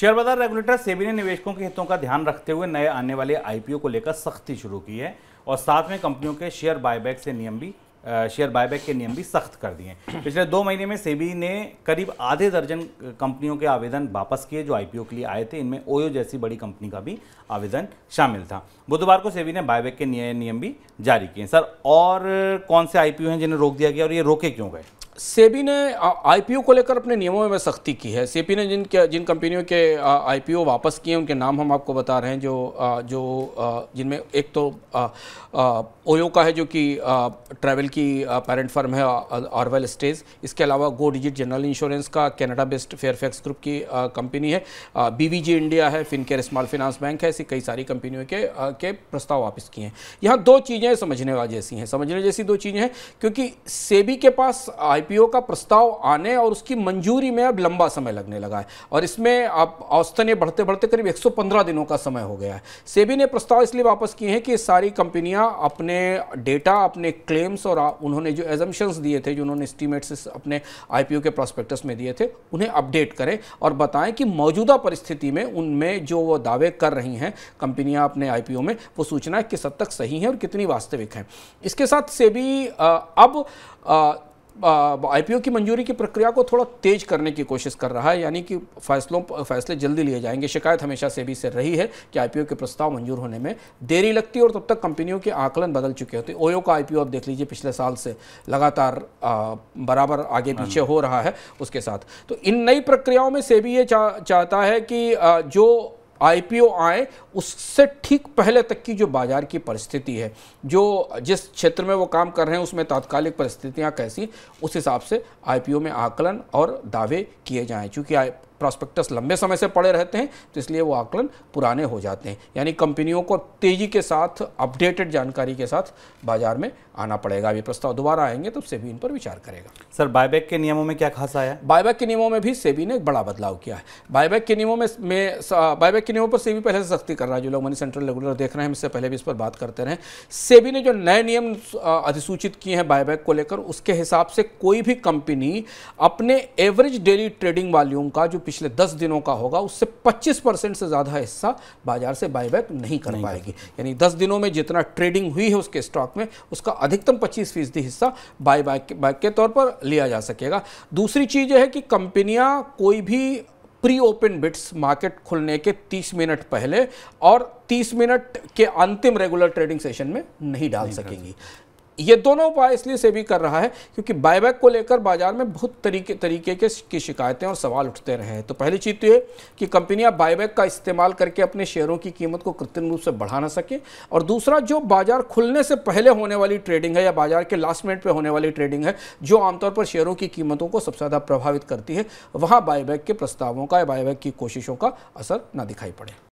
Share बाजार regulator SEBI ने निवेशकों के हितों का ध्यान रखते हुए नए आने वाले आईपीओ को लेकर सख्ती शुरू की है और साथ में कंपनियों के शेयर बायबैक से नियम भी शेयर बायबैक के नियम भी सख्त कर दिए पिछले दो महीने में सेबी ने करीब आधे दर्जन कंपनियों के आवेदन वापस किए जो आईपीओ के लिए आए थे इनमें ओयो जैसी बड़ी कंपनी का भी आवेदन शामिल था बुधवार को सेबी ने बायबैक के नियम भी जारी किए सर और कौन से आईपीओ हैं जिन्हें रोक दिया गया और ये रोके क्यों गए सेबी ने आईपीओ को लेकर अपने नियमों में सख्ती की है सेबी ने जिन जिन कंपनियों के आईपीओ वापस किए उनके नाम हम आपको बता रहे हैं जो जो जिनमें एक तो ओयो का है जो कि ट्रैवल की पेरेंट फर्म है आरवेल स्टेज इसके अलावा गो डिजिट जनरल इंश्योरेंस का कनाडा बेस्ड फेयरफैक्स ग्रुप की कंपनी है बीवीजी इंडिया है फिनकेयर स्मॉल फिनांस बैंक है ऐसी कई सारी कंपनियों के के प्रस्ताव वापस किए हैं यहाँ दो चीज़ें समझने जैसी हैं समझने जैसी दो चीज़ें हैं क्योंकि सेबी के पास आई आईपीओ का प्रस्ताव आने और उसकी मंजूरी में अब लंबा समय लगने लगा है और इसमें अब औस्तने बढ़ते बढ़ते करीब 115 दिनों का समय हो गया है सेबी ने प्रस्ताव इसलिए वापस किए हैं कि सारी कंपनियां अपने डेटा अपने क्लेम्स और उन्होंने जो एजम्पन्स दिए थे जो उन्होंने एस्टिमेट्स अपने आई के प्रॉस्पेक्टस में दिए थे उन्हें अपडेट करें और बताएं कि मौजूदा परिस्थिति में उनमें जो वो दावे कर रही हैं कंपनियाँ अपने आई में वो सूचना किस हद तक सही हैं और कितनी वास्तविक है इसके साथ सेबी अब आईपीओ की मंजूरी की प्रक्रिया को थोड़ा तेज करने की कोशिश कर रहा है यानी कि फैसलों फैसले जल्दी लिए जाएंगे शिकायत हमेशा से भी से रही है कि आईपीओ के प्रस्ताव मंजूर होने में देरी लगती है और तब तक कंपनियों के आकलन बदल चुके होते ओयो का आईपीओ आप देख लीजिए पिछले साल से लगातार आ, बराबर आगे पीछे हम्म। हो रहा है उसके साथ तो इन नई प्रक्रियाओं में सेबी ये चा, चाहता है कि आ, जो आईपीओ आए उससे ठीक पहले तक की जो बाजार की परिस्थिति है जो जिस क्षेत्र में वो काम कर रहे हैं उसमें तात्कालिक परिस्थितियाँ कैसी उस हिसाब से आईपीओ में आकलन और दावे किए जाएँ चूँकि प्रॉस्पेक्टस लंबे समय से पड़े रहते हैं तो इसलिए वो आकलन पुराने हो जाते हैं यानी कंपनियों को तेजी के साथ अपडेटेड जानकारी के साथ बाजार में आना पड़ेगा अभी प्रस्ताव दोबारा आएंगे तो सेबी इन पर विचार करेगा सर बायबैक के नियमों में क्या खास आया बायबैक के नियमों में भी सेबी ने एक बड़ा बदलाव किया है बायबैक के नियमों में बायबैक के नियमों पर सेबी पहले से सख्ती कर रहा है जो लोग मनी सेंट्रल रेगुलर देख रहे हैं इससे पहले भी इस पर बात करते रहे सेबी ने जो नए नियम अधिसूचित किए हैं बायबैक को लेकर उसके हिसाब से कोई भी कंपनी अपने एवरेज डेली ट्रेडिंग वॉल्यूम का जो पिछले दस दिनों का होगा उससे पच्चीस परसेंट से ज़्यादा हिस्सा बाजार से बायबैक नहीं कर पाएगी यानी दस दिनों में जितना ट्रेडिंग हुई है उसके स्टॉक में उसका अधिकतम पच्चीस फीसदी हिस्सा बाईबैक बैक के तौर पर लिया जा सकेगा दूसरी चीज़ यह है कि कंपनियाँ कोई भी प्री ओपन बिट्स मार्केट खुलने के 30 मिनट पहले और 30 मिनट के अंतिम रेगुलर ट्रेडिंग सेशन में नहीं डाल नहीं सकेंगी ये दोनों उपाय इसलिए से भी कर रहा है क्योंकि बायबैक को लेकर बाजार में बहुत तरीके तरीके के की शिकायतें और सवाल उठते रहे हैं तो पहली चीज़ तो ये कि कंपनियां बायबैक का इस्तेमाल करके अपने शेयरों की कीमत को कृत्रिम रूप से बढ़ा ना सकें और दूसरा जो बाजार खुलने से पहले होने वाली ट्रेडिंग है या बाजार के लास्ट मिनट पर होने वाली ट्रेडिंग है जो आमतौर पर शेयरों की कीमतों को सबसे ज़्यादा प्रभावित करती है वहाँ बायबैक के प्रस्तावों का या बायबैक की कोशिशों का असर ना दिखाई पड़े